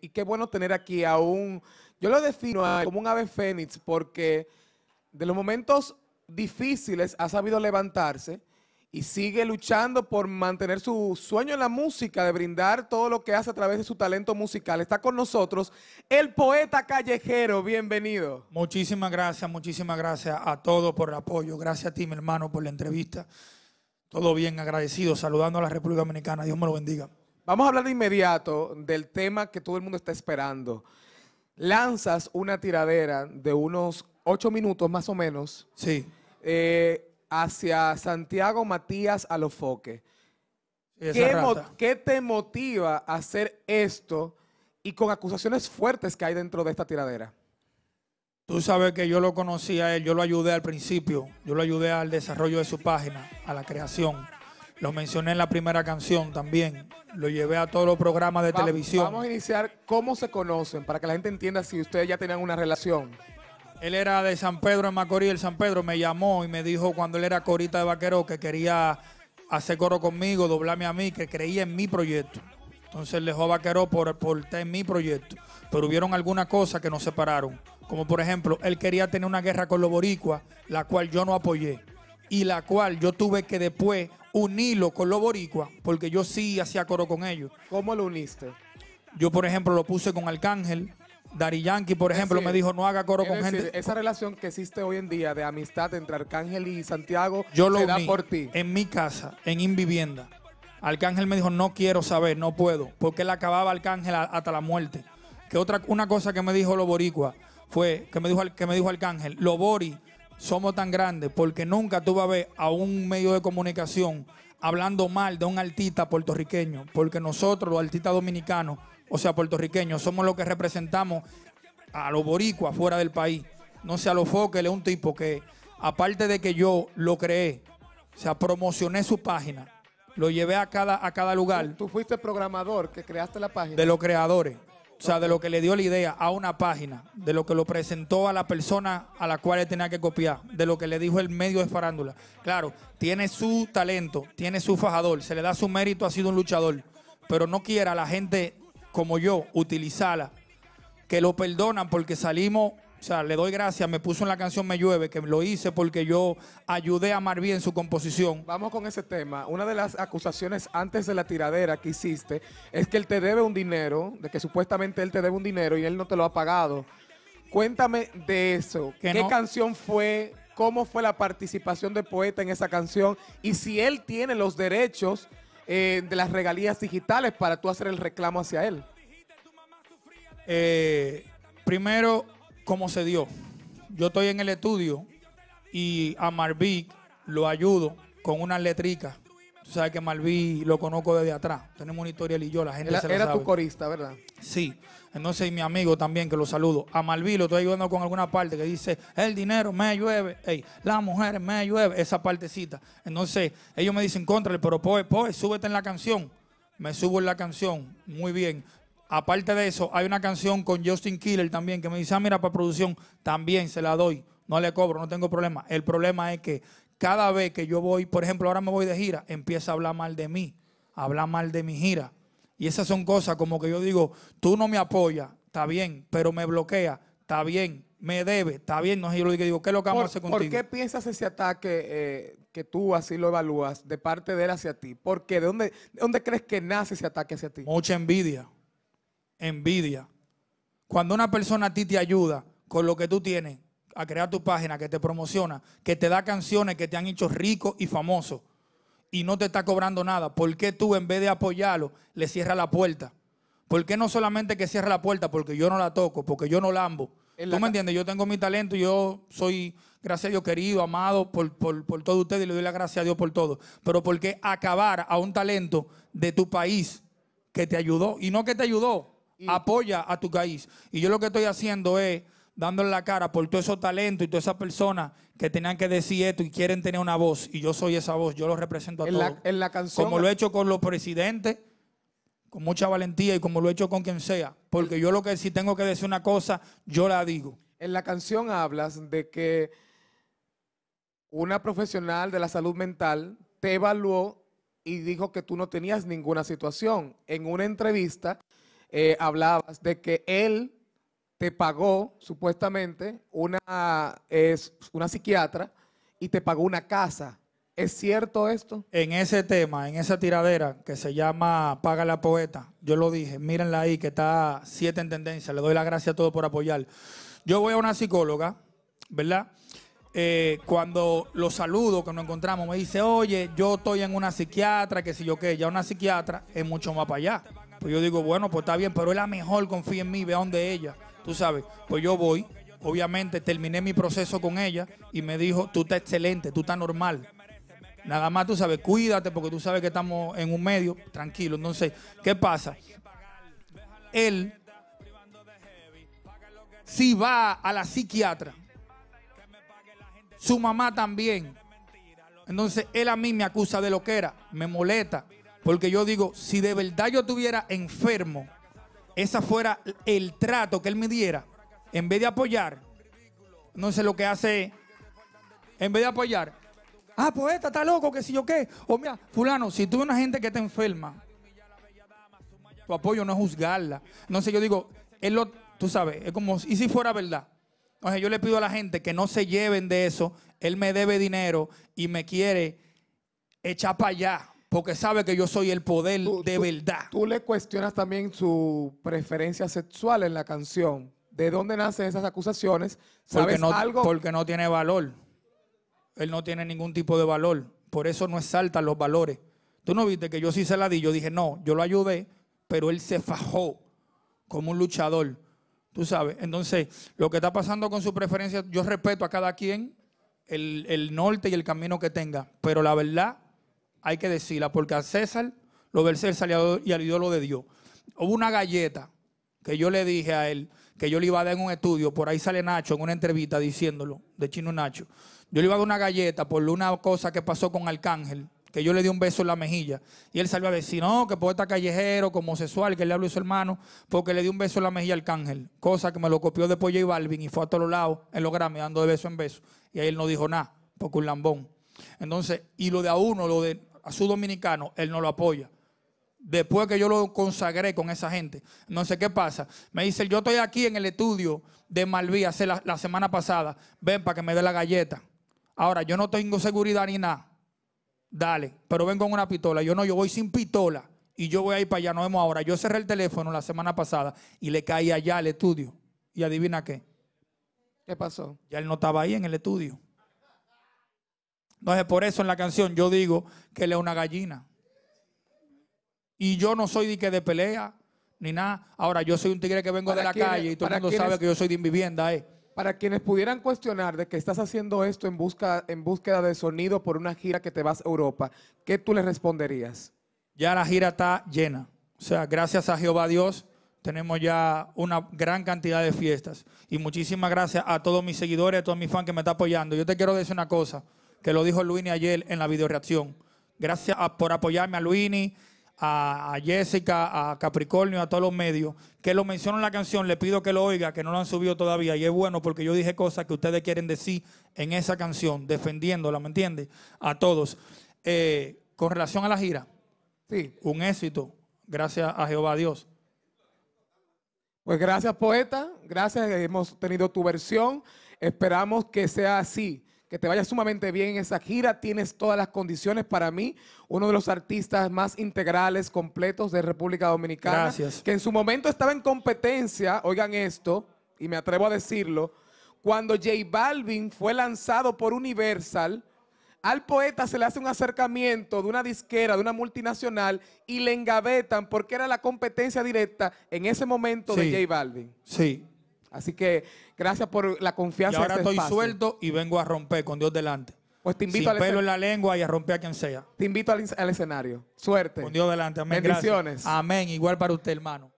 Y qué bueno tener aquí a un, yo lo defino como un ave fénix porque de los momentos difíciles ha sabido levantarse y sigue luchando por mantener su sueño en la música, de brindar todo lo que hace a través de su talento musical. Está con nosotros el poeta callejero, bienvenido. Muchísimas gracias, muchísimas gracias a todos por el apoyo. Gracias a ti, mi hermano, por la entrevista. Todo bien, agradecido, saludando a la República Dominicana. Dios me lo bendiga. Vamos a hablar de inmediato del tema que todo el mundo está esperando. Lanzas una tiradera de unos ocho minutos más o menos. Sí. Eh, hacia Santiago Matías Alofoque. ¿Qué, ¿Qué te motiva a hacer esto y con acusaciones fuertes que hay dentro de esta tiradera? Tú sabes que yo lo conocí a él, yo lo ayudé al principio, yo lo ayudé al desarrollo de su página, a la creación. Lo mencioné en la primera canción también. Lo llevé a todos los programas de televisión. Vamos a iniciar cómo se conocen, para que la gente entienda si ustedes ya tenían una relación. Él era de San Pedro en Macorís. El San Pedro me llamó y me dijo cuando él era corita de vaquero que quería hacer coro conmigo, doblarme a mí, que creía en mi proyecto. Entonces dejó a vaquero por, por estar en mi proyecto. Pero hubieron algunas cosas que nos separaron. Como por ejemplo, él quería tener una guerra con los boricuas, la cual yo no apoyé. Y la cual yo tuve que después unirlo con los boricua porque yo sí hacía coro con ellos. ¿Cómo lo uniste? Yo, por ejemplo, lo puse con Arcángel. Dari Yankee, por ejemplo, me dijo, no haga coro con gente. Esa relación que existe hoy en día de amistad entre Arcángel y Santiago yo lo se da por ti. En mi casa, en Invivienda. Arcángel me dijo, no quiero saber, no puedo. Porque él acababa Arcángel hasta la muerte. Que otra, una cosa que me dijo lo boricua fue que me dijo, que me dijo Arcángel, los somos tan grandes porque nunca tú vas a ver a un medio de comunicación hablando mal de un artista puertorriqueño, porque nosotros los artistas dominicanos, o sea, puertorriqueños, somos los que representamos a los boricuas fuera del país. No sea lo foque, es un tipo que, aparte de que yo lo creé, o sea, promocioné su página, lo llevé a cada, a cada lugar. Tú, tú fuiste programador que creaste la página. De los creadores. O sea, de lo que le dio la idea a una página, de lo que lo presentó a la persona a la cual él tenía que copiar, de lo que le dijo el medio de farándula. Claro, tiene su talento, tiene su fajador, se le da su mérito, ha sido un luchador, pero no quiera la gente como yo utilizarla, que lo perdonan porque salimos o sea, le doy gracias, me puso en la canción Me Llueve, que lo hice porque yo ayudé a amar bien su composición. Vamos con ese tema. Una de las acusaciones antes de la tiradera que hiciste es que él te debe un dinero, de que supuestamente él te debe un dinero y él no te lo ha pagado. Cuéntame de eso. ¿Qué canción fue? ¿Cómo fue la participación del Poeta en esa canción? Y si él tiene los derechos eh, de las regalías digitales para tú hacer el reclamo hacia él. Eh, primero, cómo se dio. Yo estoy en el estudio y a Marvic lo ayudo con una letrica. Tú sabes que Marví lo conozco desde atrás. Tenemos un historia y yo, la gente era, Era tu corista, ¿verdad? Sí. Entonces, y mi amigo también, que lo saludo. A Marví lo estoy ayudando con alguna parte que dice, el dinero me llueve, Ey, la mujer me llueve, esa partecita. Entonces, ellos me dicen, contra pero pues pues súbete en la canción. Me subo en la canción, muy bien. Aparte de eso, hay una canción con Justin Killer también que me dice, ah, mira, para producción, también se la doy, no le cobro, no tengo problema. El problema es que cada vez que yo voy, por ejemplo, ahora me voy de gira, empieza a hablar mal de mí, a hablar mal de mi gira. Y esas son cosas como que yo digo, tú no me apoyas, está bien, pero me bloquea, está bien, me debe, está bien, no es lo digo, ¿qué es lo que vamos a hacer contigo? ¿Por qué piensas ese ataque eh, que tú así lo evalúas de parte de él hacia ti? ¿Por qué? ¿De dónde, ¿De dónde crees que nace ese ataque hacia ti? Mucha envidia envidia. Cuando una persona a ti te ayuda con lo que tú tienes a crear tu página, que te promociona, que te da canciones que te han hecho rico y famoso y no te está cobrando nada, ¿por qué tú en vez de apoyarlo le cierras la puerta? ¿Por qué no solamente que cierra la puerta? Porque yo no la toco, porque yo no lambo. amo ¿Tú me entiendes? Yo tengo mi talento, yo soy, gracias a Dios, querido, amado por, por, por todos ustedes y le doy la gracia a Dios por todo. Pero ¿por qué acabar a un talento de tu país que te ayudó? Y no que te ayudó, Apoya a tu país. Y yo lo que estoy haciendo es dándole la cara por todo esos talento y todas esas personas que tenían que decir esto y quieren tener una voz. Y yo soy esa voz, yo lo represento a todos. canción. Como lo he hecho con los presidentes, con mucha valentía y como lo he hecho con quien sea. Porque yo lo que si tengo que decir una cosa, yo la digo. En la canción hablas de que una profesional de la salud mental te evaluó y dijo que tú no tenías ninguna situación. En una entrevista eh, hablabas de que él te pagó supuestamente una, es una psiquiatra y te pagó una casa. ¿Es cierto esto? En ese tema, en esa tiradera que se llama Paga la Poeta, yo lo dije, mírenla ahí que está siete en tendencia, le doy la gracia a todos por apoyar. Yo voy a una psicóloga, ¿verdad? Eh, cuando Los saludo, que nos encontramos, me dice, oye, yo estoy en una psiquiatra, que si yo qué, ya una psiquiatra es mucho más para allá. Pues yo digo, bueno, pues está bien, pero es la mejor, confía en mí, vea donde ella. Tú sabes, pues yo voy, obviamente terminé mi proceso con ella y me dijo, tú estás excelente, tú estás normal. Nada más tú sabes, cuídate porque tú sabes que estamos en un medio, tranquilo. Entonces, ¿qué pasa? Él si va a la psiquiatra. Su mamá también. Entonces, él a mí me acusa de lo que era, me molesta. Porque yo digo, si de verdad yo estuviera enfermo, esa fuera el trato que él me diera, en vez de apoyar, no sé lo que hace, en vez de apoyar, ah, poeta, está loco, que si yo qué. O mira, fulano, si tú una gente que está enferma, tu apoyo no es juzgarla. No sé, yo digo, él lo, tú sabes, es como, y si fuera verdad. O yo le pido a la gente que no se lleven de eso. Él me debe dinero y me quiere echar para allá porque sabe que yo soy el poder de verdad. Tú le cuestionas también su preferencia sexual en la canción. ¿De dónde nacen esas acusaciones? ¿Sabes porque no, algo? Porque no tiene valor. Él no tiene ningún tipo de valor. Por eso no exaltan los valores. Tú no viste que yo sí se la di. Yo dije, no, yo lo ayudé, pero él se fajó como un luchador. Tú sabes. Entonces, lo que está pasando con su preferencia, yo respeto a cada quien el, el norte y el camino que tenga. Pero la verdad hay que decirla, porque a César lo el salió y al ídolo de Dios. Hubo una galleta que yo le dije a él, que yo le iba a dar en un estudio, por ahí sale Nacho en una entrevista diciéndolo, de Chino Nacho. Yo le iba a dar una galleta por una cosa que pasó con Arcángel, que yo le di un beso en la mejilla. Y él salió a decir, no, que poeta callejero, como sexual que le habló a su hermano, porque le di un beso en la mejilla al Arcángel Cosa que me lo copió después y Balvin y fue a todos los lados en los Grammy dando de beso en beso. Y ahí él no dijo nada, porque un lambón. Entonces, y lo de a uno, lo de a su dominicano, él no lo apoya. Después que yo lo consagré con esa gente. No sé qué pasa. Me dice, yo estoy aquí en el estudio de Malví hace la, semana pasada. Ven para que me dé la galleta. Ahora, yo no tengo seguridad ni nada. Dale, pero vengo con una pistola. Yo no, yo voy sin pistola y yo voy a para allá. no vemos ahora. Yo cerré el teléfono la semana pasada y le caí allá al estudio. Y adivina qué. ¿Qué pasó? Ya él no estaba ahí en el estudio. Entonces, por eso en la canción yo digo que él es una gallina. Y yo no soy de que de pelea, ni nada. Ahora, yo soy un tigre que vengo de la calle y todo el mundo sabe que yo soy de vivienda, eh. Para quienes pudieran cuestionar de que estás haciendo esto en, busca, en búsqueda de sonido por una gira que te vas a Europa, ¿qué tú les responderías? Ya la gira está llena. O sea, gracias a Jehová Dios, tenemos ya una gran cantidad de fiestas. Y muchísimas gracias a todos mis seguidores, a todos mis fans que me están apoyando. Yo te quiero decir una cosa que lo dijo Luini ayer en la videoreacción. Gracias por apoyarme a Luini, a, Jessica, a Capricornio, a todos los medios. Que lo menciono en la canción, le pido que lo oiga, que no lo han subido todavía. Y es bueno porque yo dije cosas que ustedes quieren decir en esa canción, defendiéndola, ¿me entiende A todos. Eh, con relación a la gira, sí. un éxito, gracias a Jehová Dios. Pues gracias poeta, gracias, hemos tenido tu versión, esperamos que sea así que te vaya sumamente bien en esa gira. Tienes todas las condiciones para mí, uno de los artistas más integrales, completos de República Dominicana. Gracias. Que en su momento estaba en competencia, oigan esto, y me atrevo a decirlo, cuando J Balvin fue lanzado por Universal, al poeta se le hace un acercamiento de una disquera, de una multinacional, y le engavetan porque era la competencia directa en ese momento de J Balvin. Sí, Así que gracias por la confianza. Y ahora este estoy suelto y vengo a romper con Dios delante. Pues te invito Sin al pelo en la lengua y a romper a quien sea. Te invito al, escenario. Suerte. Con Dios delante. Amén. Bendiciones. Amén. Igual para usted, hermano.